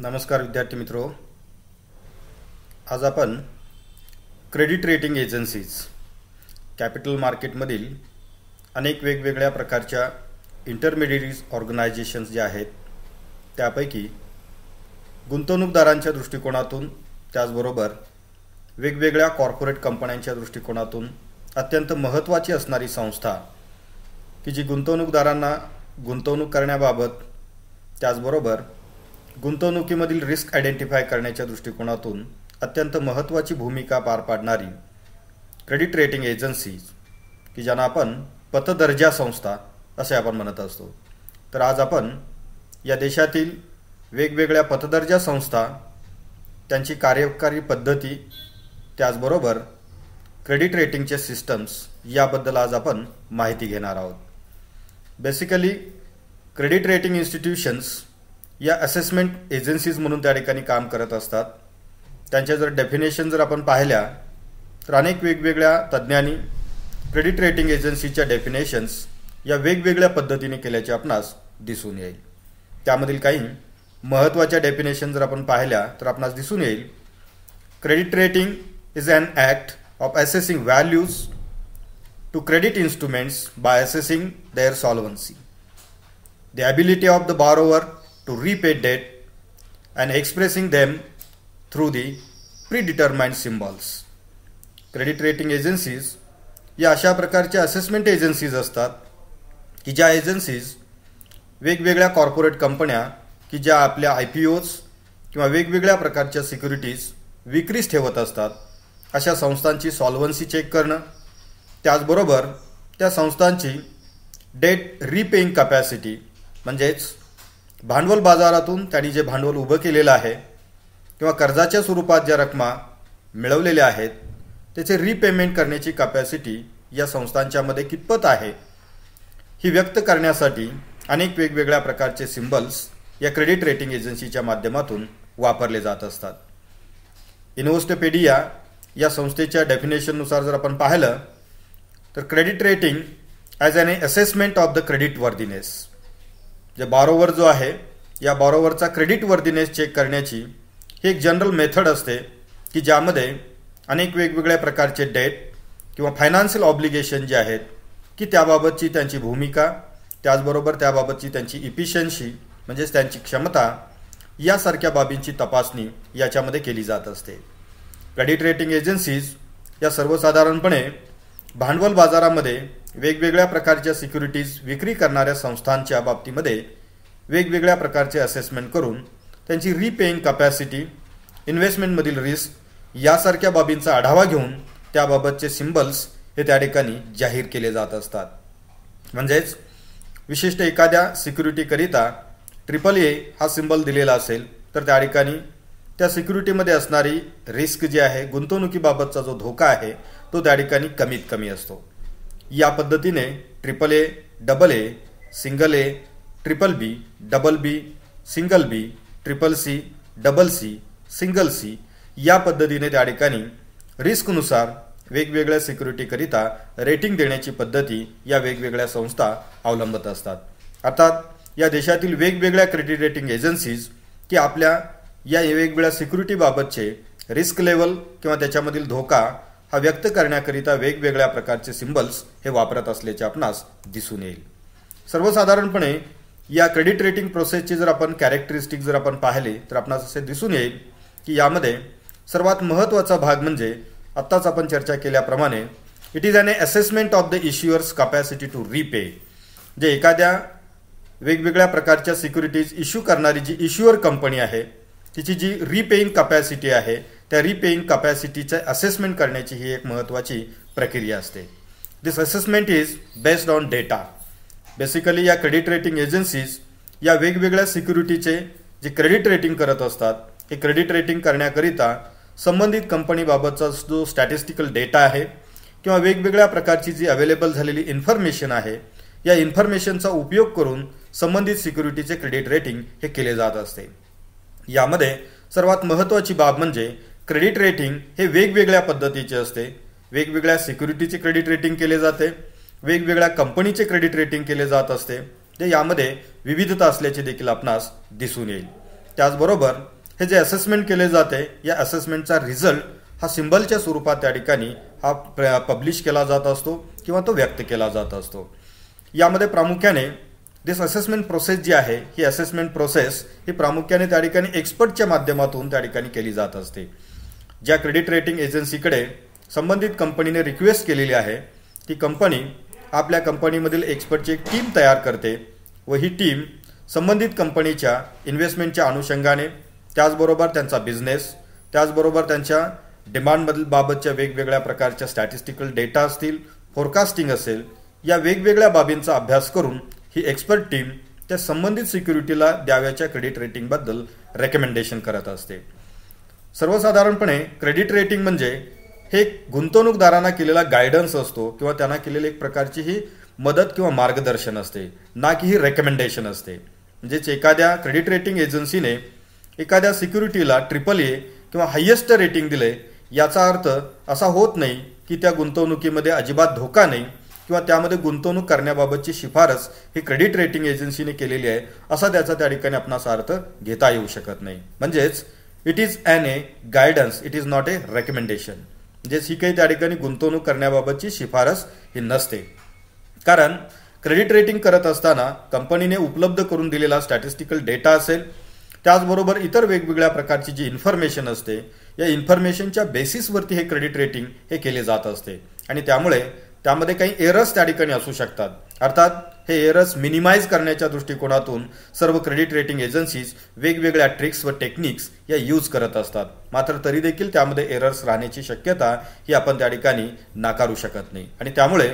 नमस्कार विद्यार्थी मित्रो आज आपण क्रेडिट रेटिंग एजन्सीज कॅपिटल मार्केटमधील अनेक वेगवेगळ्या प्रकारच्या इंटरमिडिएरीज ऑर्गनायझेशन्स जे आहेत त्यापैकी गुंतवणूकदारांच्या दृष्टिकोनातून त्याचबरोबर वेगवेगळ्या कॉर्पोरेट कंपन्यांच्या दृष्टिकोनातून अत्यंत महत्त्वाची असणारी संस्था की जी गुंतवणूकदारांना गुंतवणूक करण्याबाबत त्याचबरोबर गुंतवणुकीमधील रिस्क आयडेंटिफाय करण्याच्या दृष्टिकोनातून अत्यंत महत्त्वाची भूमिका पार पाडणारी क्रेडिट रेटिंग एजन्सीज की ज्यांना आपण पतदर्जा संस्था असे आपण म्हणत असतो तर आज आपण या देशातील वेगवेगळ्या पतदर्जा संस्था त्यांची कार्यकारी पद्धती त्याचबरोबर क्रेडिट रेटिंगचे सिस्टम्स याबद्दल आज आपण माहिती घेणार आहोत बेसिकली क्रेडिट रेटिंग इन्स्टिट्यूशन्स या असेसमेंट एजन्सीज म्हणून त्या ठिकाणी काम करत असतात त्यांच्या जर डेफिनेशन जर आपण पाहिल्या तर अनेक वेगवेगळ्या तज्ज्ञांनी क्रेडिट रेटिंग एजन्सीच्या डेफिनेशन्स या वेगवेगळ्या पद्धतीने केल्याचे आपणास दिसून येईल त्यामधील काही महत्त्वाच्या डेफिनेशन जर आपण पाहिल्या तर आपणास दिसून येईल credit rating is an act of assessing values to credit instruments by assessing their solvency the ability of the borrower to repay debt and expressing them through the predetermined symbols. Credit rating agencies या अशा प्रकारच्या assessment agencies असतात की ज्या agencies वेगवेगळ्या corporate कंपन्या की ज्या आपल्या आय पी ओज किंवा वेगवेगळ्या प्रकारच्या सिक्युरिटीज विक्रीस ठेवत असतात अशा संस्थांची सॉल्वन्सी चेक करणं त्याचबरोबर त्या संस्थांची डेट रिपेईंग कपॅसिटी म्हणजेच भांडवल बाजारातून त्यांनी जे भांडवल उभं केलेलं आहे किंवा कर्जाच्या स्वरूपात ज्या रकमा मिळवलेल्या आहेत त्याचे रिपेमेंट करण्याची कपॅसिटी या संस्थांच्यामध्ये कितपत आहे ही व्यक्त करण्यासाठी अनेक वेगवेगळ्या प्रकारचे सिम्बल्स या क्रेडिट रेटिंग एजन्सीच्या माध्यमातून वापरले जात असतात इन्व्हेस्टपेडिया या संस्थेच्या डेफिनेशननुसार जर आपण पाहिलं तर credit rating as an assessment of the credit worthiness जे बारोवर जो आहे या बारोवरचा क्रेडिट वर्दिनेस चेक करण्याची ही एक जनरल मेथड असते की ज्यामध्ये अनेक वेगवेगळ्या प्रकारचे डेट किंवा फायनान्शियल ऑब्लिगेशन जे आहेत की त्याबाबतची त्यांची भूमिका त्याचबरोबर त्याबाबतची त्यांची इफिशियन्सी म्हणजेच त्यांची क्षमता यासारख्या बाबींची तपासणी याच्यामध्ये केली जात असते क्रेडिट रेटिंग एजन्सीज या सर्वसाधारणपणे भांडवल बाजारामध्ये वेगवेगळ्या प्रकारच्या सिक्युरिटीज विक्री करणाऱ्या संस्थांच्या बाबतीमध्ये वेगवेगळ्या प्रकारचे असेसमेंट करून त्यांची रिपेईंग कपॅसिटी इन्व्हेस्टमेंटमधील रिस्क यासारख्या बाबींचा आढावा घेऊन त्याबाबतचे सिम्बल्स हे त्या ठिकाणी जाहीर केले जात असतात म्हणजेच विशिष्ट एखाद्या सिक्युरिटीकरिता ट्रिपल ए हा सिम्बल दिलेला असेल तर त्या ठिकाणी त्या सिक्युरिटीमध्ये असणारी रिस्क जी आहे गुंतवणुकीबाबतचा जो धोका आहे तो त्या ठिकाणी कमीत कमी असतो या पद्धतीने triple A double A single A triple B double B single B triple C double C single C या पद्धतीने त्या ठिकाणी रिस्कनुसार वेगवेगळ्या सिक्युरिटीकरिता रेटिंग देण्याची पद्धती या वेगवेगळ्या संस्था अवलंबत असतात अर्थात या देशातील वेगवेगळ्या क्रेडिट रेटिंग एजन्सीज की आपल्या या वेगवेगळ्या सिक्युरिटीबाबतचे रिस्क लेवल किंवा त्याच्यामधील धोका हा व्यक्त करण्याकरिता वेगवेगळ्या प्रकारचे सिम्बल्स हे वापरत असल्याचे आपणास दिसून येईल सर्वसाधारणपणे या क्रेडिट रेटिंग प्रोसेसची जर आपण कॅरेक्टरिस्टिक जर आपण पाहिले तर आपणास असे दिसून येईल की यामध्ये सर्वात महत्त्वाचा भाग म्हणजे आत्ताच आपण चर्चा केल्याप्रमाणे it is an assessment of the issuer's capacity to repay जे एखाद्या वेगवेगळ्या प्रकारच्या सिक्युरिटीज इश्यू करणारी जी इश्युअर कंपनी आहे तिची जी रिपेईंग कॅपॅसिटी आहे त्या रिपेईंग कॅपॅसिटीचे असेसमेंट करण्याची ही एक महत्त्वाची प्रक्रिया असते this assessment is based on data basically या क्रेडिट रेटिंग एजन्सीज या वेगवेगळ्या सिक्युरिटीचे जे क्रेडिट रेटिंग करत असतात हे क्रेडिट रेटिंग करण्याकरिता संबंधित कंपनीबाबतचा जो स्टॅटिस्टिकल डेटा आहे किंवा वेगवेगळ्या प्रकारची जी अवेलेबल झालेली इन्फॉर्मेशन आहे या इन्फॉर्मेशनचा उपयोग करून संबंधित सिक्युरिटीचे क्रेडिट रेटिंग हे केले जात असते यामध्ये सर्वात महत्त्वाची बाब म्हणजे क्रेडिट रेटिंग हे वेगवेगळ्या पद्धतीचे असते वेगवेगळ्या सिक्युरिटीचे क्रेडिट रेटिंग केले जाते वेगवेगळ्या कंपनीचे क्रेडिट रेटिंग केले जात असते जे यामध्ये विविधता असल्याचे देखील आपणास दिसून येईल त्याचबरोबर हे जे असेसमेंट केले जाते या असेसमेंटचा रिझल्ट हा सिंबलच्या स्वरूपात त्या ठिकाणी हा पब्लिश केला जात असतो किंवा तो व्यक्त केला जात असतो यामध्ये प्रामुख्याने दिस असेसमेंट प्रोसेस जी आहे ही असेसमेंट प्रोसेस ही प्रामुख्याने त्या ठिकाणी एक्सपर्टच्या माध्यमातून त्या ठिकाणी केली जात असते ज्या क्रेडिट रेटिंग एजन्सीकडे संबंधित कंपनीने रिक्वेस्ट केलेली आहे ती कंपनी आपल्या कंपनीमधील एक्सपर्टची एक टीम तयार करते व ही टीम संबंधित कंपनीच्या इन्व्हेस्टमेंटच्या अनुषंगाने त्याचबरोबर त्यांचा बिझनेस त्याचबरोबर त्यांच्या डिमांडबद्दल बाबतच्या वेगवेगळ्या प्रकारच्या स्टॅटिस्टिकल डेटा असतील फोरकास्टिंग असेल या वेगवेगळ्या बाबींचा अभ्यास करून ही एक्सपर्ट टीम त्या संबंधित सिक्युरिटीला द्याव्याच्या क्रेडिट रेटिंगबद्दल रेकमेंडेशन करत असते सर्वसाधारणपणे क्रेडिट रेटिंग म्हणजे हे गुंतवणूकदारांना केलेला गायडन्स असतो किंवा त्यांना केलेली एक प्रकारची ही मदत किंवा मार्गदर्शन असते ना की ही रेकमेंडेशन असते म्हणजेच एखाद्या क्रेडिट रेटिंग एजन्सीने एखाद्या सिक्युरिटीला ट्रिपल ए किंवा हायेस्ट रेटिंग दिले याचा अर्थ असा होत नाही की त्या गुंतवणुकीमध्ये अजिबात धोका नाही किंवा त्यामध्ये गुंतवणूक करण्याबाबतची शिफारस ही क्रेडिट रेटिंग एजन्सीने केलेली आहे असा त्याचा त्या ठिकाणी आपणास अर्थ घेता येऊ शकत नाही म्हणजेच it is an a guidance it is not a recommendation म्हणजे ही काही त्या ठिकाणी गुंतवणूक करण्याबाबतची शिफारस ही नसते कारण क्रेडिट रेटिंग करत असताना कंपनीने उपलब्ध करून दिलेला स्टॅटिस्टिकल डेटा असेल त्याचबरोबर इतर वेगवेगळ्या प्रकारची जी इन्फॉर्मेशन असते या इन्फॉर्मेशनच्या बेसिसवरती हे क्रेडिट रेटिंग हे केले जात असते आणि त्यामुळे त्यामध्ये काही एरर्स त्या ठिकाणी असू शकतात अर्थात हे एरर्स मिनिमाइज करण्याच्या दृष्टिकोनातून सर्व क्रेडिट रेटिंग एजन्सीज वेगवेगळ्या ट्रिक्स व टेक्निक्स या यूज करत असतात मात्र तरी देखील त्यामध्ये एरर्स राहण्याची शक्यता ही आपण त्या ठिकाणी नाकारू शकत नाही आणि त्यामुळे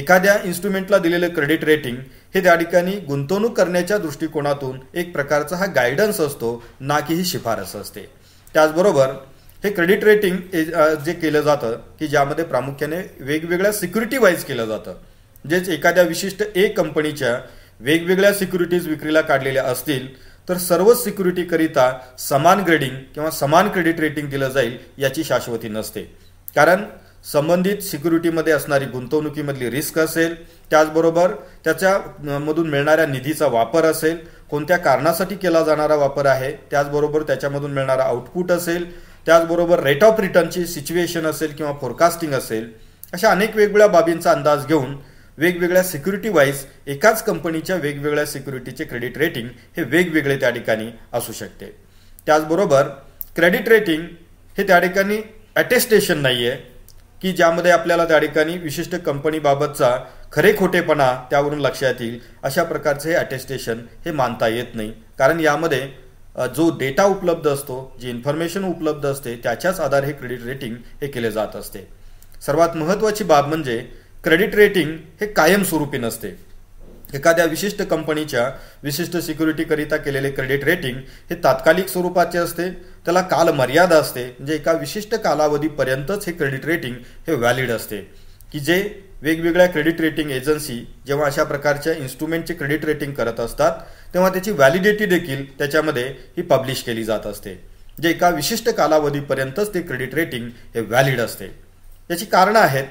एखाद्या इन्स्ट्रुमेंटला दिलेले क्रेडिट रेटिंग हे त्या ठिकाणी गुंतवणूक करण्याच्या दृष्टिकोनातून एक प्रकारचा हा गायडन्स असतो ना की ही शिफारस असते त्याचबरोबर हे क्रेडिट रेटिंग जे केलं जातं की ज्यामध्ये प्रामुख्याने वेगवेगळ्या सिक्युरिटी वाईज केलं जातं जेच एखाद्या विशिष्ट ए कंपनीच्या वेगवेगळ्या सिक्युरिटीज विक्रीला काढलेल्या असतील तर सर्वच सिक्युरिटीकरिता समान ग्रेडिंग किंवा समान क्रेडिट रेटिंग दिलं जाईल याची शाश्वती नसते कारण संबंधित सिक्युरिटीमध्ये असणारी गुंतवणुकीमधली रिस्क असेल त्याचबरोबर त्याच्या मधून मिळणाऱ्या निधीचा वापर असेल कोणत्या कारणासाठी केला जाणारा वापर आहे त्याचबरोबर त्याच्यामधून मिळणारा आउटपुट असेल त्याचबरोबर रेट ऑफ रिटर्नची सिच्युएशन असेल किंवा फोरकास्टिंग असेल अशा अनेक वेगवेगळ्या बाबींचा अंदाज घेऊन वेगवेगळ्या सिक्युरिटी वाईज एकाच कंपनीच्या वेगवेगळ्या सिक्युरिटीचे क्रेडिट रेटिंग हे वेगवेगळे त्या ठिकाणी असू शकते त्याचबरोबर क्रेडिट रेटिंग हे त्या ठिकाणी अटेस्टेशन नाही आहे की ज्यामध्ये आपल्याला त्या ठिकाणी विशिष्ट कंपनीबाबतचा खरे खोटेपणा त्यावरून लक्षात येईल अशा प्रकारचे हे अटेस्टेशन हे मानता येत नाही कारण यामध्ये जो डेटा उपलब्ध असतो जी इन्फॉर्मेशन उपलब्ध असते त्याच्याच आधारे हे क्रेडिट रेटिंग हे केले जात असते सर्वात महत्त्वाची बाब म्हणजे क्रेडिट रेटिंग हे कायमस्वरूपी नसते एखाद्या विशिष्ट कंपनीच्या विशिष्ट सिक्युरिटीकरिता केलेले क्रेडिट रेटिंग हे तात्कालिक स्वरूपाचे असते त्याला कालमर्यादा असते म्हणजे एका विशिष्ट कालावधीपर्यंतच हे क्रेडिट रेटिंग हे व्हॅलिड असते की जे वेगवेगळ्या क्रेडिट रेटिंग एजन्सी जेव्हा अशा प्रकारच्या इन्स्ट्रुमेंटचे क्रेडिट रेटिंग करत असतात तेव्हा त्याची व्हॅलिडिटी देखील त्याच्यामध्ये ही पब्लिश केली जात असते जे एका विशिष्ट कालावधीपर्यंतच ते क्रेडिट रेटिंग हे व्हॅलिड असते याची कारणं आहेत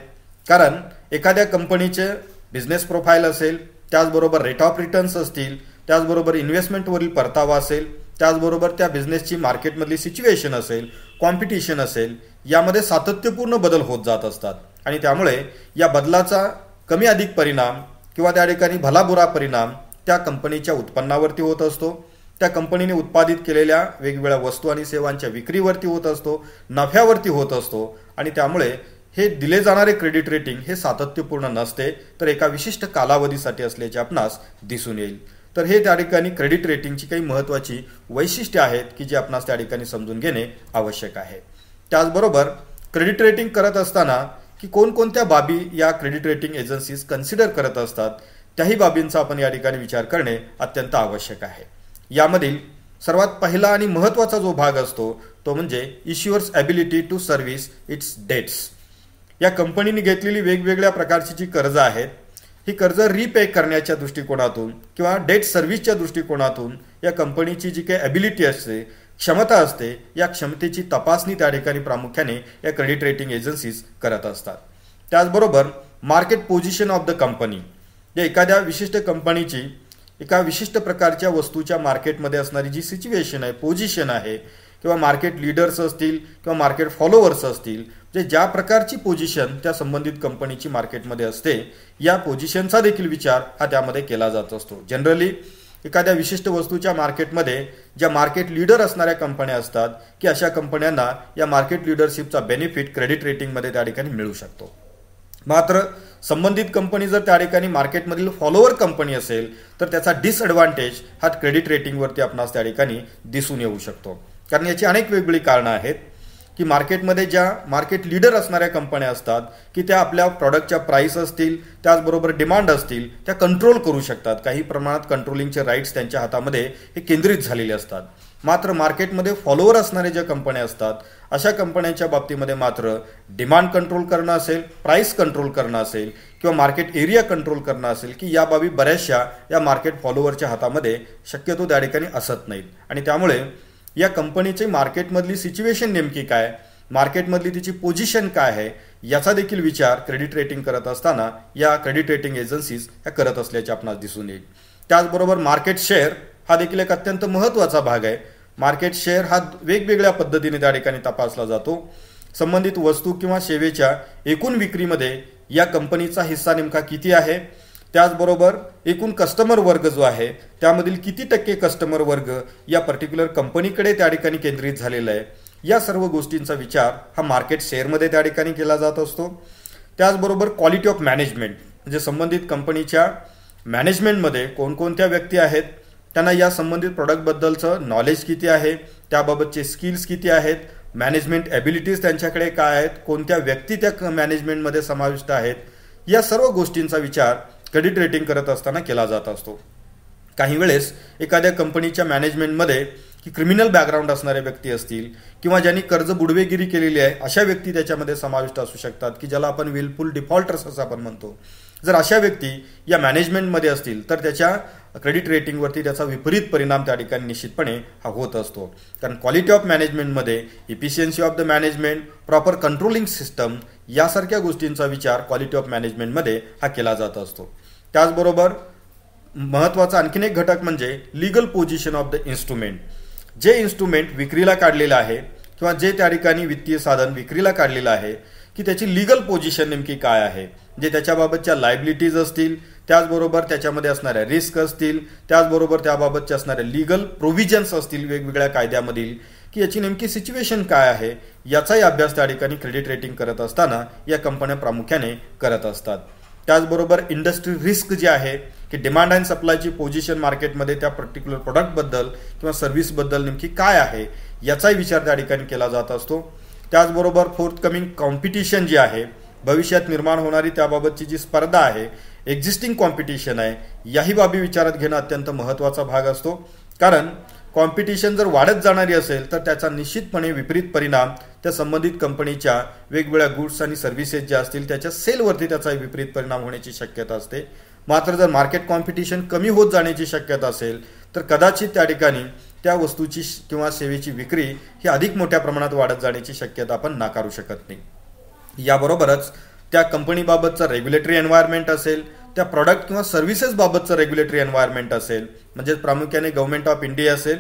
कारण एखाद्या कंपनीचे बिझनेस प्रोफाईल असेल त्याचबरोबर रेट ऑफ रिटर्न्स असतील त्याचबरोबर इन्व्हेस्टमेंटवरील परतावा असेल त्याचबरोबर त्या बिझनेसची मार्केटमधली सिच्युएशन असेल कॉम्पिटिशन असेल यामध्ये सातत्यपूर्ण बदल होत जात असतात आणि त्यामुळे या बदलाचा कमी अधिक परिणाम किंवा त्या ठिकाणी भलाबुरा परिणाम त्या कंपनीच्या उत्पन्नावरती होत असतो त्या कंपनीने उत्पादित केलेल्या वेगवेगळ्या वस्तू आणि सेवांच्या विक्रीवरती होत असतो नफ्यावरती होत असतो आणि त्यामुळे हे दिले जाणारे क्रेडिट रेटिंग हे सातत्यपूर्ण नसते तर एका विशिष्ट कालावधीसाठी असल्याचे आपणास दिसून येईल तर हे त्या ठिकाणी क्रेडिट रेटिंगची काही महत्त्वाची वैशिष्ट्ये आहेत की जी आपणास त्या ठिकाणी समजून घेणे आवश्यक आहे त्याचबरोबर क्रेडिट रेटिंग करत असताना की कोणकोणत्या बाबी या क्रेडिट रेटिंग एजन्सीज कन्सिडर करत असतात त्याही बाबींचा आपण या ठिकाणी विचार करणे अत्यंत आवश्यक आहे यामधील सर्वात पहिला आणि महत्त्वाचा जो भाग असतो तो म्हणजे issuer's ability to service its debts या कंपनीने घेतलेली वेगवेगळ्या प्रकारची जी कर्ज आहेत ही कर्ज रिपे करण्याच्या दृष्टिकोनातून किंवा डेट सर्व्हिसच्या दृष्टिकोनातून या कंपनीची जी काही ॲबिलिटी असते क्षमता असते या क्षमतेची तपासणी त्या ठिकाणी प्रामुख्याने या क्रेडिट रेटिंग एजन्सीज करत असतात त्याचबरोबर market position of the company या एखाद्या विशिष्ट कंपनीची एका विशिष्ट प्रकारच्या वस्तूच्या मार्केटमध्ये असणारी जी सिच्युएशन आहे पोझिशन आहे किंवा मार्केट लीडर्स असतील किंवा मार्केट फॉलोअर्स असतील म्हणजे ज्या प्रकारची पोझिशन त्या संबंधित कंपनीची मार्केटमध्ये असते या पोझिशनचा देखील विचार हा त्यामध्ये केला जात असतो जनरली एखाद्या विशिष्ट वस्तूच्या मार्केटमध्ये ज्या मार्केट लीडर असणाऱ्या कंपन्या असतात की अशा कंपन्यांना या मार्केट लिडरशिपचा बेनिफिट क्रेडिट रेटिंगमध्ये त्या ठिकाणी मिळू शकतो मात्र संबंधित कंपनी जर त्या ठिकाणी मार्केटमधील फॉलोअर कंपनी असेल तर त्याचा डिसअडव्हान्टेज हा क्रेडिट रेटिंगवरती आपणास त्या ठिकाणी दिसून येऊ शकतो कारण याची अनेक वेगवेगळी कारणं आहेत की मार्केटमध्ये ज्या मार्केट लीडर असणाऱ्या कंपन्या असतात की त्या आपल्या प्रॉडक्टच्या प्राईस असतील त्याचबरोबर डिमांड असतील त्या कंट्रोल करू शकतात काही प्रमाणात कंट्रोलिंगचे राईट्स त्यांच्या हातामध्ये हे केंद्रित झालेले असतात मात्र मार्केटमध्ये फॉलोअर असणाऱ्या ज्या कंपन्या असतात अशा कंपन्यांच्या बाबतीमध्ये मात्र डिमांड कंट्रोल करणं असेल प्राईस कंट्रोल करणं असेल किंवा मार्केट एरिया कंट्रोल करणं असेल की या बाबी बऱ्याचशा या मार्केट फॉलोअरच्या हातामध्ये शक्यतो त्या ठिकाणी असत नाहीत आणि त्यामुळे या कंपनीची मार्केटमधली सिच्युएशन नेमकी काय मार्केटमधली तिची पोझिशन काय आहे याचा देखील विचार क्रेडिट रेटिंग करत असताना या क्रेडिट रेटिंग एजन्सीज या करत असल्याचे आपणास दिसून येईल त्याचबरोबर मार्केट शेअर हा देखील एक अत्यंत महत्त्वाचा भाग आहे मार्केट शेअर हा वेगवेगळ्या पद्धतीने त्या ठिकाणी तपासला जातो संबंधित वस्तू किंवा सेवेच्या एकूण विक्रीमध्ये या कंपनीचा हिस्सा नेमका किती आहे त्याचबरोबर एकूण कस्टमर वर्ग जो आहे त्यामधील किती टक्के कस्टमर वर्ग या पर्टिक्युलर कंपनीकडे त्या ठिकाणी केंद्रित झालेला आहे या सर्व गोष्टींचा विचार हा मार्केट शेअरमध्ये त्या ठिकाणी केला जात असतो त्याचबरोबर क्वालिटी ऑफ मॅनेजमेंट म्हणजे संबंधित कंपनीच्या मॅनेजमेंटमध्ये कोणकोणत्या व्यक्ती आहेत त्यांना या संबंधित प्रॉडक्टबद्दलचं नॉलेज किती आहे त्याबाबतचे स्किल्स किती आहेत मॅनेजमेंट ॲबिलिटीज त्यांच्याकडे काय आहेत कोणत्या व्यक्ती त्या मॅनेजमेंटमध्ये समाविष्ट आहेत या सर्व गोष्टींचा विचार क्रेडिट रेटिंग करत असताना केला जात असतो काही वेळेस एखाद्या कंपनीच्या मॅनेजमेंटमध्ये की क्रिमिनल बॅकग्राऊंड असणारे व्यक्ती असतील किंवा ज्यांनी कर्ज बुडवेगिरी केलेली आहे अशा व्यक्ती त्याच्यामध्ये समाविष्ट असू शकतात की ज्याला आपण विलफुल डिफॉल्टर्स असं आपण म्हणतो जर अशा व्यक्ती या मॅनेजमेंटमध्ये असतील तर त्याच्या क्रेडिट रेटिंगवरती त्याचा विपरीत परिणाम त्या ठिकाणी निश्चितपणे हा होत असतो कारण क्वालिटी ऑफ मॅनेजमेंटमध्ये efficiency of the management proper controlling system यासारख्या गोष्टींचा विचार क्वालिटी ऑफ मॅनेजमेंटमध्ये हा केला जात असतो त्याचबरोबर महत्त्वाचा आणखीन एक घटक म्हणजे legal position of the instrument जे इन्स्ट्रुमेंट विक्रीला काढलेलं आहे किंवा जे त्या ठिकाणी वित्तीय साधन विक्रीला काढलेलं आहे की त्याची लिगल पोझिशन नेमकी काय आहे जे त्याच्याबाबतच्या लायबिलिटीज असतील त्याचबरोबर त्याच्यामध्ये असणाऱ्या रिस्क असतील त्याचबरोबर त्याबाबतच्या असणाऱ्या लिगल प्रोव्हिजन्स असतील वेगवेगळ्या कायद्यामधील की याची नेमकी सिच्युएशन काय आहे याचाही अभ्यास त्या ठिकाणी क्रेडिट रेटिंग करत असताना या कंपन्या प्रामुख्याने करत असतात त्याचबरोबर इंडस्ट्री रिस्क जी आहे की डिमांड अँड सप्लायची पोझिशन मार्केटमध्ये त्या पर्टिक्युलर प्रोडक्टबद्दल किंवा सर्व्हिसबद्दल नेमकी काय आहे याचाही विचार त्या ठिकाणी केला जात असतो त्याचबरोबर फोर्थ कमिंग कॉम्पिटिशन जी आहे भविष्यात निर्माण होणारी त्याबाबतची जी स्पर्धा आहे एक्झिस्टिंग कॉम्पिटिशन आहे याही बाबी विचारात घेणं अत्यंत महत्त्वाचा भाग असतो कारण कॉम्पिटिशन जर वाढत जाणारी असेल तर त्याचा निश्चितपणे विपरीत परिणाम त्या संबंधित कंपनीच्या वेगवेगळ्या गुड्स आणि सर्व्हिसेस ज्या असतील त्याच्या सेलवरती त्याचा विपरीत परिणाम होण्याची शक्यता असते मात्र जर मार्केट कॉम्पिटिशन कमी होत जाण्याची शक्यता असेल तर कदाचित त्या ठिकाणी त्या वस्तूची किंवा सेवेची विक्री ही अधिक मोठ्या प्रमाणात वाढत जाण्याची शक्यता आपण नाकारू शकत नाही याबरोबरच त्या कंपनीबाबतचा रेग्युलेटरी एन्व्हायरमेंट असेल त्या प्रॉडक्ट किंवा सर्व्हिसेसबाबतचं रेग्युलेटरी एन्व्हायरमेंट असेल म्हणजे प्रामुख्याने गव्हर्मेंट ऑफ इंडिया असेल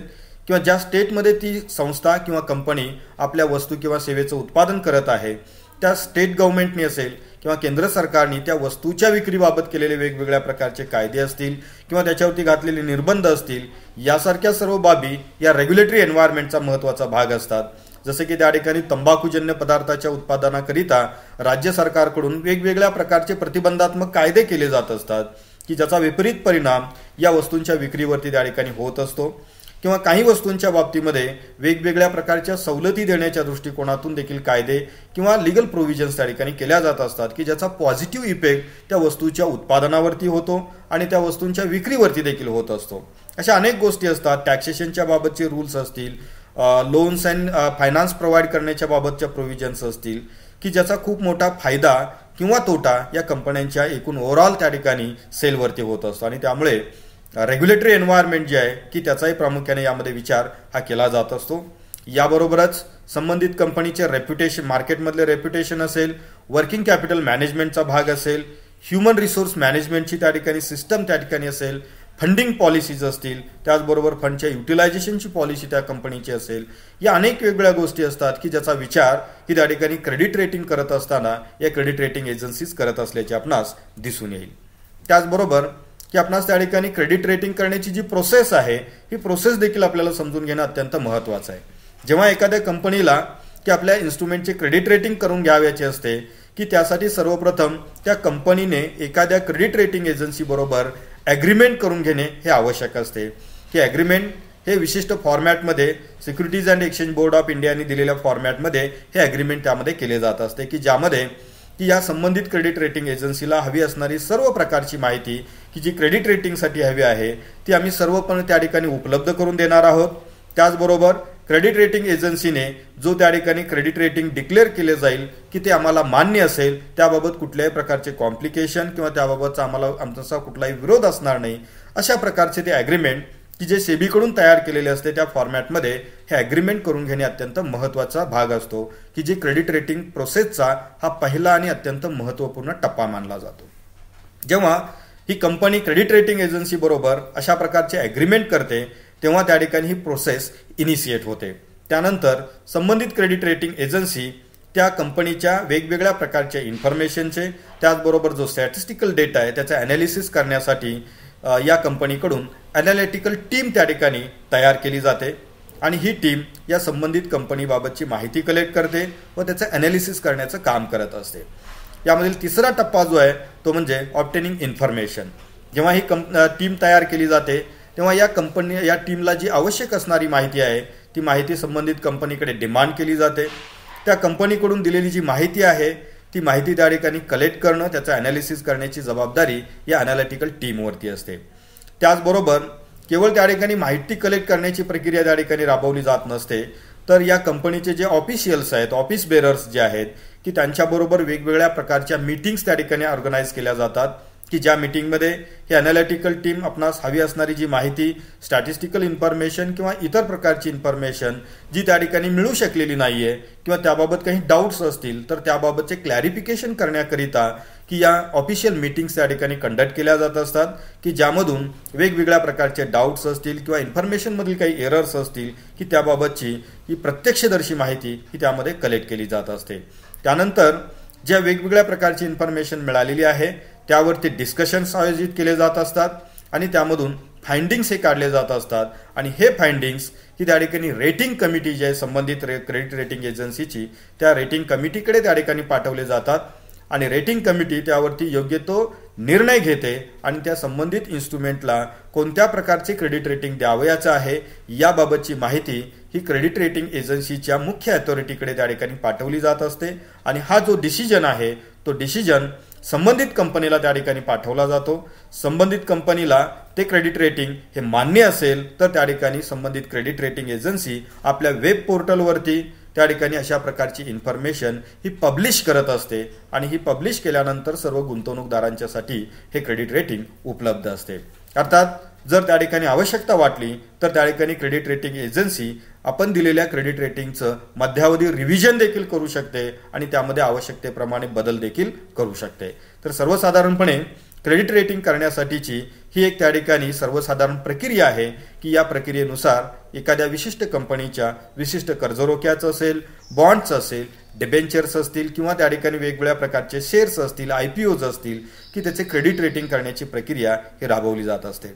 किंवा ज्या स्टेटमध्ये ती संस्था किंवा कंपनी आपल्या वस्तू किंवा सेवेचं उत्पादन करत आहे त्या स्टेट गव्हर्नमेंटनी असेल किंवा केंद्र सरकारने त्या वस्तूच्या विक्रीबाबत केलेले वेगवेगळ्या प्रकारचे कायदे असतील किंवा त्याच्यावरती घातलेले निर्बंध असतील यासारख्या सर्व बाबी या रेग्युलेटरी एन्व्हायरमेंटचा महत्त्वाचा भाग असतात जसं की त्या ठिकाणी तंबाखूजन्य पदार्थाच्या उत्पादनाकरिता राज्य सरकारकडून वेगवेगळ्या प्रकारचे प्रतिबंधात्मक कायदे केले जात असतात की ज्याचा विपरीत परिणाम या वस्तूंच्या विक्रीवरती त्या ठिकाणी होत असतो किंवा काही वस्तूंच्या बाबतीमध्ये वेगवेगळ्या प्रकारच्या सवलती देण्याच्या दृष्टिकोनातून देखील कायदे किंवा लिगल प्रोव्हिजन्स त्या ठिकाणी केल्या जात असतात की ज्याचा पॉझिटिव्ह इफेक्ट त्या वस्तूच्या उत्पादनावरती होतो आणि त्या वस्तूंच्या विक्रीवरती देखील होत असतो अशा अनेक गोष्टी असतात टॅक्सेशनच्या बाबतचे रूल्स असतील लोन्स अँड फायनान्स प्रोव्हाइड करण्याच्या बाबतच्या प्रोव्हिजन्स असतील की ज्याचा खूप मोठा फायदा किंवा तोटा या कंपन्यांच्या एकूण ओव्हरऑल त्या ठिकाणी सेलवरती होत असतो आणि त्यामुळे रेग्युलेटरी एन्व्हायरमेंट जे आहे की त्याचाही प्रामुख्याने यामध्ये विचार हा केला जात असतो याबरोबरच संबंधित कंपनीचे रेप्युटेशन मार्केटमधले रेप्युटेशन असेल वर्किंग कॅपिटल मॅनेजमेंटचा भाग असेल ह्युमन रिसोर्स मॅनेजमेंटची त्या ठिकाणी सिस्टम त्या ठिकाणी असेल फंडिंग पॉलिसीज असतील त्याचबरोबर फंडच्या युटिलायझेशनची पॉलिसी त्या कंपनीची असेल या अनेक वेगवेगळ्या गोष्टी असतात की ज्याचा विचार की त्या ठिकाणी क्रेडिट रेटिंग करत असताना या क्रेडिट रेटिंग एजन्सीज करत असल्याचे आपणास दिसून येईल त्याचबरोबर की आपणास त्या ठिकाणी क्रेडिट रेटिंग करण्याची जी प्रोसेस आहे ही प्रोसेस देखील आपल्याला समजून घेणं अत्यंत महत्त्वाचं आहे जेव्हा एखाद्या कंपनीला की आपल्या इन्स्ट्रुमेंटचे क्रेडिट रेटिंग करून घ्यावयाचे असते की त्यासाठी सर्वप्रथम त्या कंपनीने एखाद्या क्रेडिट रेटिंग एजन्सीबरोबर ॲग्रीमेंट करून घेणे हे आवश्यक असते की ॲग्रीमेंट हे विशिष्ट फॉर्मॅटमध्ये securities and exchange board of इंडियाने दिलेल्या फॉर्मॅटमध्ये हे ॲग्रीमेंट त्यामध्ये केले जात असते की ज्यामध्ये की या संबंधित क्रेडिट रेटिंग एजन्सीला हवी असणारी सर्व प्रकारची माहिती की जी क्रेडिट रेटिंगसाठी हवी आहे ती आम्ही सर्वपणे त्या ठिकाणी उपलब्ध करून देणार आहोत त्याचबरोबर क्रेडिट रेटिंग एजन्सीने जो त्या ठिकाणी क्रेडिट रेटिंग डिक्लेअर केले जाईल की ते आम्हाला मान्य असेल त्याबाबत कुठल्याही प्रकारचे कॉम्प्लिकेशन किंवा त्याबाबतचा आम्हाला आमचा कुठलाही विरोध असणार नाही अशा प्रकारचे ते ॲग्रीमेंट की जे सेबीकडून तयार केलेले असते त्या फॉर्मॅटमध्ये हे ॲग्रीमेंट करून घेणे अत्यंत महत्त्वाचा भाग असतो की जे क्रेडिट रेटिंग प्रोसेसचा हा पहिला आणि अत्यंत महत्त्वपूर्ण टप्पा मानला जातो जेव्हा ही कंपनी क्रेडिट रेटिंग एजन्सीबरोबर अशा प्रकारचे ॲग्रीमेंट करते तेव्हा त्या ठिकाणी ही प्रोसेस इनिशिएट होते त्यानंतर संबंधित क्रेडिट रेटिंग एजन्सी त्या कंपनीच्या वेगवेगळ्या प्रकारच्या इन्फॉर्मेशनचे त्याचबरोबर जो स्टॅटिस्टिकल डेटा आहे त्याचं ॲनालिसिस करण्यासाठी या कंपनीकडून अनालिटिकल टीम त्या ठिकाणी तयार केली जाते आणि ही टीम या संबंधित कंपनीबाबतची माहिती कलेक्ट करते व त्याचं ॲनालिसिस करण्याचं काम करत असते यामधील तिसरा टप्पा जो आहे तो म्हणजे ऑप्टेनिंग इन्फॉर्मेशन जेव्हा ही कंप टीम तयार केली जाते तेव्हा या कंपनी या टीमला जी आवश्यक असणारी माहिती आहे ती माहिती संबंधित कंपनीकडे डिमांड केली जाते त्या कंपनीकडून दिलेली जी माहिती आहे ती माहिती त्या ठिकाणी कलेक्ट करणं त्याचं ॲनालिसिस करण्याची जबाबदारी या अनालिटिकल टीमवरती असते त्याचबरोबर केवळ त्या ठिकाणी माहिती कलेक्ट करण्याची प्रक्रिया त्या ठिकाणी राबवली जात नसते तर या कंपनीचे जे ऑफिशियल्स आहेत ऑफिस बेरर्स जे आहेत की त्यांच्याबरोबर वेगवेगळ्या प्रकारच्या मीटिंग्स त्या ठिकाणी ऑर्गनाईज केल्या जातात की ज्या मीटिंगमध्ये ही अनालिटिकल टीम आपणास हवी असणारी जी माहिती स्टॅटिस्टिकल इन्फॉर्मेशन किंवा इतर प्रकारची इन्फॉर्मेशन जी त्या ठिकाणी मिळू शकलेली नाही आहे किंवा त्याबाबत काही डाउट्स असतील तर त्याबाबतचे क्लॅरिफिकेशन करण्याकरिता की या ऑफिशियल मीटिंग्स त्या ठिकाणी कंडक्ट केल्या जात असतात की ज्यामधून वेगवेगळ्या प्रकारचे डाऊट्स असतील किंवा इन्फॉर्मेशनमधील काही एरर्स असतील की त्याबाबतची ही प्रत्यक्षदर्शी माहिती ही त्यामध्ये कलेक्ट केली जात असते त्यानंतर ज्या वेगवेगळ्या प्रकारची इन्फॉर्मेशन मिळालेली आहे त्यावरती डिस्कशन्स आयोजित केले जात असतात आणि त्यामधून फाइंडिंग्स हे काढले जात असतात आणि हे फाइंडिंग्स ही त्या ठिकाणी रेटिंग कमिटी जी आहे संबंधित रे क्रेडिट रेटिंग एजन्सीची त्या रेटिंग कमिटीकडे त्या ठिकाणी पाठवले जातात आणि रेटिंग कमिटी त्यावरती योग्य तो निर्णय घेते आणि त्या संबंधित इन्स्ट्रुमेंटला कोणत्या प्रकारचे क्रेडिट रेटिंग द्यावयाचं आहे याबाबतची माहिती ही क्रेडिट रेटिंग एजन्सीच्या मुख्य अथॉरिटीकडे त्या ठिकाणी पाठवली जात असते आणि हा जो डिसिजन आहे तो डिसिजन संबंधित कंपनीला त्या ठिकाणी पाठवला जातो संबंधित कंपनीला ते क्रेडिट रेटिंग हे मान्य असेल तर त्या ठिकाणी संबंधित क्रेडिट रेटिंग एजन्सी आपल्या वेब पोर्टलवरती त्या ठिकाणी अशा प्रकारची इन्फॉर्मेशन ही पब्लिश करत असते आणि ही पब्लिश केल्यानंतर सर्व गुंतवणूकदारांच्यासाठी हे क्रेडिट रेटिंग उपलब्ध असते अर्थात जर त्या ठिकाणी आवश्यकता वाटली तर त्या ठिकाणी क्रेडिट रेटिंग एजन्सी आपण दिलेल्या क्रेडिट रेटिंगचं मध्यावधी रिव्हिजन देखील करू शकते आणि त्यामध्ये आवश्यकतेप्रमाणे बदल देखील करू शकते तर सर्वसाधारणपणे क्रेडिट रेटिंग करण्यासाठीची ही एक त्या ठिकाणी सर्वसाधारण प्रक्रिया आहे की या प्रक्रियेनुसार एखाद्या विशिष्ट कंपनीच्या विशिष्ट कर्जरोख्याचं असेल बॉन्ड्स असेल डिबेंचर्स असतील किंवा त्या ठिकाणी वेगवेगळ्या प्रकारचे शेअर्स असतील आय पी ओज असतील की त्याचे क्रेडिट रेटिंग करण्याची प्रक्रिया ही राबवली जात असते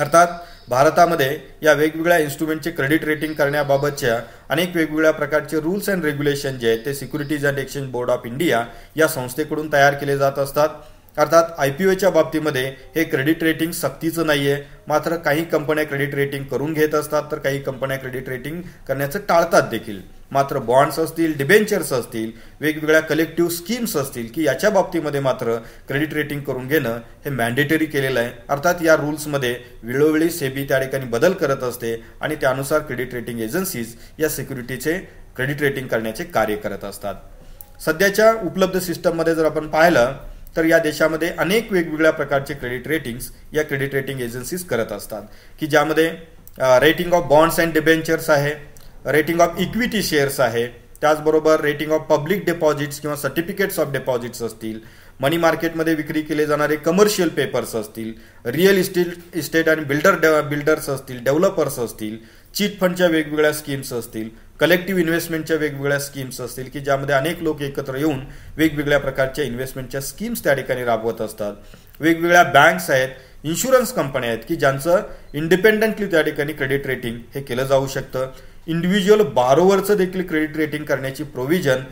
अर्थात भारतामध्ये या वेगवेगळ्या इन्स्ट्रुमेंटचे क्रेडिट रेटिंग करण्याबाबतच्या अनेक वेगवेगळ्या प्रकारचे रूल्स अँड रेग्युलेशन जे आहेत ते securities and exchange board of India या संस्थेकडून तयार केले जात असतात अर्थात आय पी ओच्या बाबतीमध्ये हे क्रेडिट रेटिंग सक्तीचं नाही आहे मात्र काही कंपन्या क्रेडिट रेटिंग करून घेत असतात तर काही कंपन्या क्रेडिट रेटिंग करण्याचं टाळतात देखील मात्र बॉन्ड्स असतील डिबेंचर्स असतील वेगवेगळ्या कलेक्टिव्ह स्कीम्स असतील की याच्या बाबतीमध्ये मात्र क्रेडिट रेटिंग करून घेणं हे मॅन्डेटरी केलेलं आहे अर्थात या रूल्समध्ये वेळोवेळी सेबी त्या ठिकाणी बदल करत असते आणि त्यानुसार क्रेडिट रेटिंग एजन्सीज या सिक्युरिटीचे क्रेडिट रेटिंग करण्याचे कार्य करत असतात सध्याच्या उपलब्ध सिस्टममध्ये जर आपण पाहिलं तर या देशामध्ये अनेक वेगवेगळ्या प्रकारचे क्रेडिट रेटिंग्स या क्रेडिट रेटिंग एजन्सीज करत असतात की ज्यामध्ये rating of bonds and debentures आहे रेटिंग ऑफ इक्विटी शेअर्स आहे त्याचबरोबर रेटिंग ऑफ पब्लिक डिपॉझिट्स किंवा सर्टिफिकेट्स ऑफ डिपॉझिट्स असतील मनी मार्केटमध्ये विक्री केले जाणारे कमर्शियल पेपर्स असतील रिअल इस्टेट इस्टेट आणि बिल्डर बिल्डर्स असतील डेव्हलपर्स असतील चीट फंडच्या वेगवेगळ्या स्कीम्स असतील कलेक्टिव्ह इन्व्हेस्टमेंटच्या वेगवेगळ्या स्कीम्स असतील की ज्यामध्ये अनेक लोक एकत्र येऊन वेगवेगळ्या प्रकारच्या इन्व्हेस्टमेंटच्या स्कीम्स त्या ठिकाणी राबवत असतात वेगवेगळ्या बँक्स आहेत इन्शुरन्स कंपन्या आहेत की ज्यांचं इंडिपेंडंटली त्या ठिकाणी क्रेडिट रेटिंग हे केलं जाऊ शकतं इंडिव्हिज्युअल बारोवरचं देखील क्रेडिट रेटिंग करण्याची प्रोव्हिजन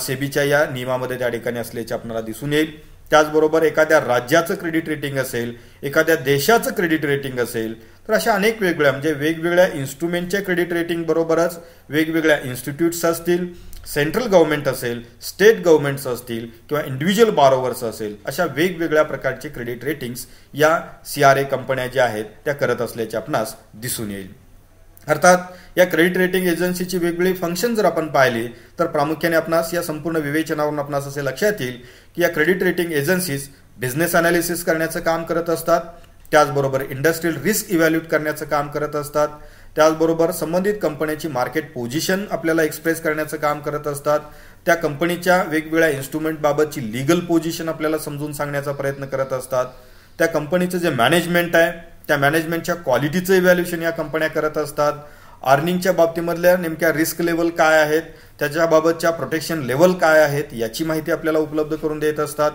सेबीच्या या नियमामध्ये त्या ठिकाणी असल्याचे आपल्याला दिसून येईल त्याचबरोबर एखाद्या राज्याचं क्रेडिट रेटिंग असेल एखाद्या देशाचं क्रेडिट रेटिंग असेल तर अशा अनेक वेगवेगळ्या म्हणजे वेगवेगळ्या इन्स्ट्रुमेंटच्या क्रेडिट रेटिंग बरोबरच वेगवेगळ्या इन्स्टिट्यूट्स असतील सेंट्रल गव्हर्नमेंट असेल स्टेट गव्हर्नमेंट्स असतील किंवा इंडिव्हिज्युअल बारोवर्स असेल अशा वेगवेगळ्या प्रकारचे क्रेडिट रेटिंग्स या सी आर ए कंपन्या ज्या आहेत त्या करत असल्याचे आपणास दिसून येईल अर्थात या क्रेडिट रेटिंग एजन्सीची वेगवेगळी फंक्शन जर आपण पाहिले तर प्रामुख्याने आपणास या संपूर्ण विवेचनावरून आपणास असे लक्षात येईल की या credit rating agencies business analysis करण्याचं काम करत असतात त्याचबरोबर इंडस्ट्रीयल रिस्क इव्हॅल्युएट करण्याचं काम करत असतात त्याचबरोबर संबंधित कंपन्यांची मार्केट पोझिशन आपल्याला एक्सप्रेस करण्याचं काम करत असतात त्या कंपनीच्या वेगवेगळ्या इन्स्ट्रुमेंटबाबतची लिगल पोझिशन आपल्याला समजून सांगण्याचा प्रयत्न करत असतात त्या कंपनीचं जे मॅनेजमेंट आहे त्या मॅनेजमेंटच्या क्वालिटीचं इव्हॅल्युएशन या कंपन्या करत असतात अर्निंगच्या बाबतीमधल्या नेमक्या रिस्क लेवल काय आहेत त्याच्याबाबतच्या प्रोटेक्शन लेवल काय आहेत याची माहिती आपल्याला उपलब्ध करून देत असतात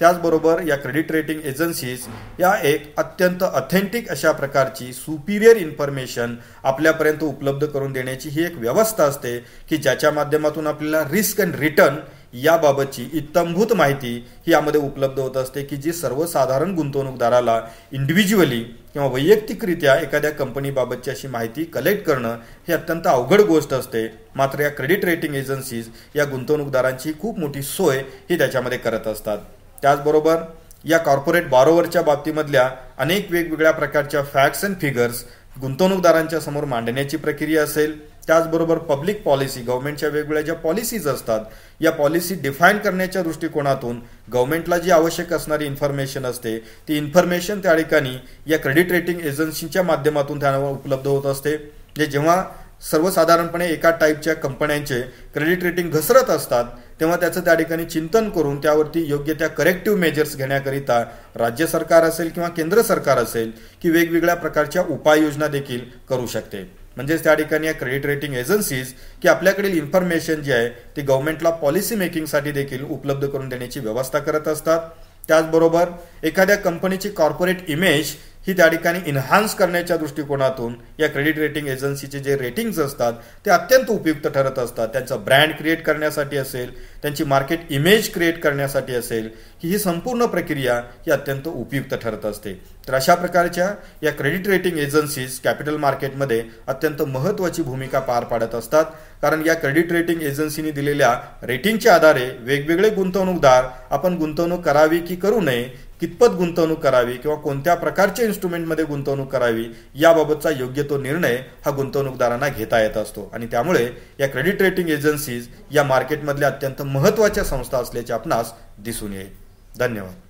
त्याचबरोबर या क्रेडिट रेटिंग एजन्सीज या एक अत्यंत अथेंटिक अशा प्रकारची सुपिरियर इन्फॉर्मेशन आपल्यापर्यंत उपलब्ध करून देण्याची ही एक व्यवस्था असते की ज्याच्या माध्यमातून आपल्याला रिस्क अँड रिटर्न याबाबतची इतमभूत माहिती ही यामध्ये उपलब्ध होत असते की जी सर्वसाधारण गुंतवणूकदाराला इंडिव्हिज्युअली किंवा वैयक्तिकरित्या एखाद्या कंपनीबाबतची अशी माहिती कलेक्ट करणं हे अत्यंत अवघड गोष्ट असते मात्र या क्रेडिट रेटिंग एजन्सीज या गुंतवणूकदारांची खूप मोठी सोय ही त्याच्यामध्ये करत असतात त्याचबरोबर या कॉर्पोरेट बारोवरच्या बाबतीमधल्या अनेक वेगवेगळ्या प्रकारच्या फॅक्ट्स अँड फिगर्स गुंतवणूकदारांच्या समोर मांडण्याची प्रक्रिया असेल त्याचबरोबर पब्लिक पॉलिसी गव्हर्नमेंटच्या वेगवेगळ्या ज्या पॉलिसीज असतात या पॉलिसी डिफाईन करण्याच्या दृष्टिकोनातून गव्हर्नमेंटला जी आवश्यक असणारी इन्फॉर्मेशन असते ती इन्फॉर्मेशन त्या ठिकाणी या क्रेडिट रेटिंग एजन्सीच्या माध्यमातून त्यांना उपलब्ध होत असते जे जेव्हा सर्वसाधारणपणे एका टाईपच्या कंपन्यांचे क्रेडिट रेटिंग घसरत असतात तेव्हा त्याचं त्या ठिकाणी चिंतन करून त्यावरती योग्य त्या करेक्टिव्ह मेजर्स घेण्याकरिता राज्य सरकार असेल किंवा केंद्र सरकार असेल की वेगवेगळ्या प्रकारच्या उपाययोजना देखील करू शकते म्हणजेच त्या ठिकाणी या क्रेडिट रेटिंग एजन्सीज की आपल्याकडील इन्फॉर्मेशन जे आहे ती गव्हर्नमेंटला पॉलिसी मेकिंगसाठी देखील उपलब्ध करून देण्याची व्यवस्था करत असतात त्याचबरोबर एखाद्या कंपनीची कॉर्पोरेट इमेज ही त्या ठिकाणी इन्हान्स करण्याच्या दृष्टिकोनातून या क्रेडिट रेटिंग एजन्सीचे जे रेटिंग्स असतात ते अत्यंत उपयुक्त ठरत असतात त्यांचा ब्रँड क्रिएट करण्यासाठी असेल त्यांची मार्केट इमेज क्रिएट करण्यासाठी असेल की ही संपूर्ण प्रक्रिया ही अत्यंत उपयुक्त ठरत असते तर अशा प्रकारच्या या क्रेडिट रेटिंग एजन्सीज कॅपिटल मार्केटमध्ये अत्यंत महत्त्वाची भूमिका पार पाडत असतात कारण या क्रेडिट रेटिंग एजन्सीने दिलेल्या रेटिंगच्या आधारे वेगवेगळे गुंतवणूकदार आपण गुंतवणूक करावी की करू नये कितपत गुंतवणूक करावी किंवा कोणत्या प्रकारच्या इन्स्ट्रुमेंटमध्ये गुंतवणूक करावी याबाबतचा योग्य तो निर्णय हा गुंतवणूकदारांना घेता येत असतो आणि त्यामुळे या क्रेडिट रेटिंग एजन्सीज या मार्केटमधल्या अत्यंत महत्त्वाच्या संस्था असल्याचे आपणास दिसून येईल धन्यवाद